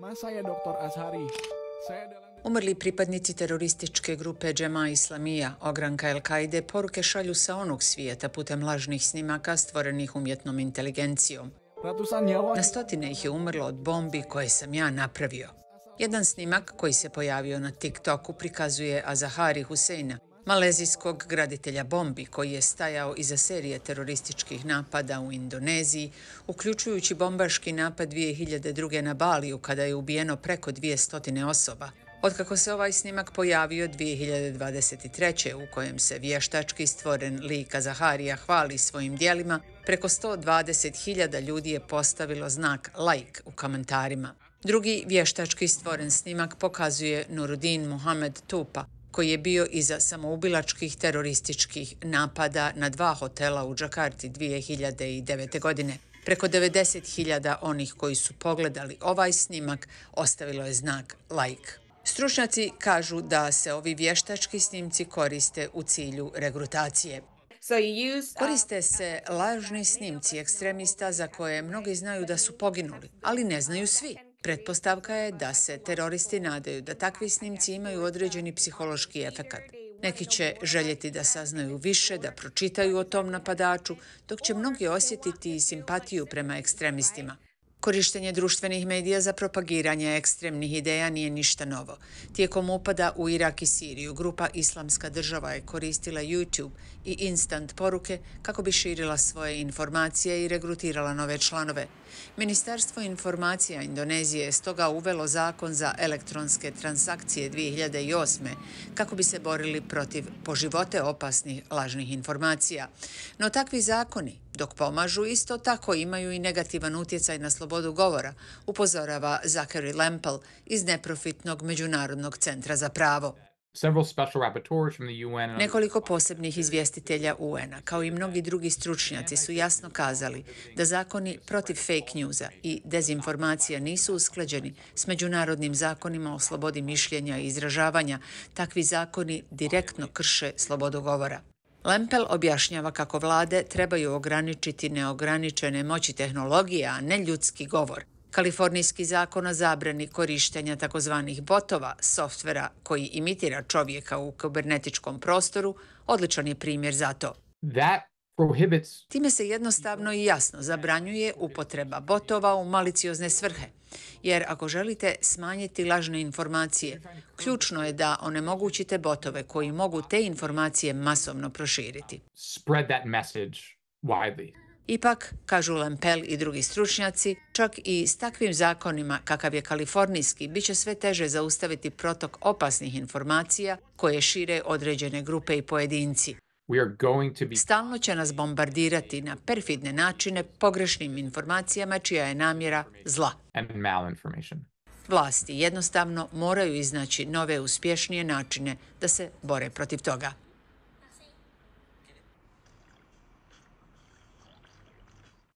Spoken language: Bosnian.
Nama saya dr. Azhari. Saya adalah... Umrli pripadnici terorističke grupe Džema Islamija, ogranka El-Kaide, poruke šalju sa onog svijeta putem lažnih snimaka stvorenih umjetnom inteligencijom. Ovaj- na stotine ih je umrlo od bombi koje sam ja napravio. Jedan snimak koji se pojavio na TikToku prikazuje Azahari Huseina, Malezijskog graditelja bombi koji je stajao iza serije terorističkih napada u Indoneziji, uključujući bombaški napad 2002. na Baliju kada je ubijeno preko 200 osoba. Otkako se ovaj snimak pojavio 2023. u kojem se vještački stvoren Lika Zaharija hvali svojim dijelima, preko 120.000 ljudi je postavilo znak like u komentarima. Drugi vještački stvoren snimak pokazuje Nurudin Muhammed Tupa, koji je bio iza samoubilačkih terorističkih napada na dva hotela u Džakarti 2009. godine. Preko 90.000 onih koji su pogledali ovaj snimak ostavilo je znak like. Stručnjaci kažu da se ovi vještački snimci koriste u cilju regrutacije. Uh, koriste se lažni snimci ekstremista za koje mnogi znaju da su poginuli, ali ne znaju svi. Pretpostavka je da se teroristi nadaju da takvi snimci imaju određeni psihološki efekat. Neki će željeti da saznaju više, da pročitaju o tom napadaču, dok će mnogi osjetiti simpatiju prema ekstremistima. Korištenje društvenih medija za propagiranje ekstremnih ideja nije ništa novo. Tijekom upada u Irak i Siriju, grupa Islamska država je koristila YouTube i instant poruke kako bi širila svoje informacije i regrutirala nove članove. Ministarstvo informacija Indonezije je stoga uvelo zakon za elektronske transakcije 2008. kako bi se borili protiv po poživote opasnih lažnih informacija. No takvi zakoni, dok pomažu isto tako imaju i negativan utjecaj na slobodu govora, upozorava Zachary Lempel iz neprofitnog Međunarodnog centra za pravo. Nekoliko posebnih izvjestitelja UN-a, kao i mnogi drugi stručnjaci, su jasno kazali da zakoni protiv fake newsa i dezinformacija nisu uskleđeni s međunarodnim zakonima o slobodi mišljenja i izražavanja. Takvi zakoni direktno krše slobodu govora. Lempel objašnjava kako vlade trebaju ograničiti neograničene moći tehnologije, a ne ljudski govor. Kalifornijski zakon o zabrani korištenja takozvanih botova, softvera koji imitira čovjeka u kubernetičkom prostoru, odličan je primjer za to. Time se jednostavno i jasno zabranjuje upotreba botova u maliciozne svrhe. Jer ako želite smanjiti lažne informacije, ključno je da onemogućite botove koji mogu te informacije masovno proširiti. Ipak, kažu Lempel i drugi stručnjaci, čak i s takvim zakonima kakav je kalifornijski, bit će sve teže zaustaviti protok opasnih informacija koje šire određene grupe i pojedinci. Stalno će nas bombardirati na perfidne načine pogrešnim informacijama čija je namjera zla. Vlasti jednostavno moraju iznaći nove uspješnije načine da se bore protiv toga.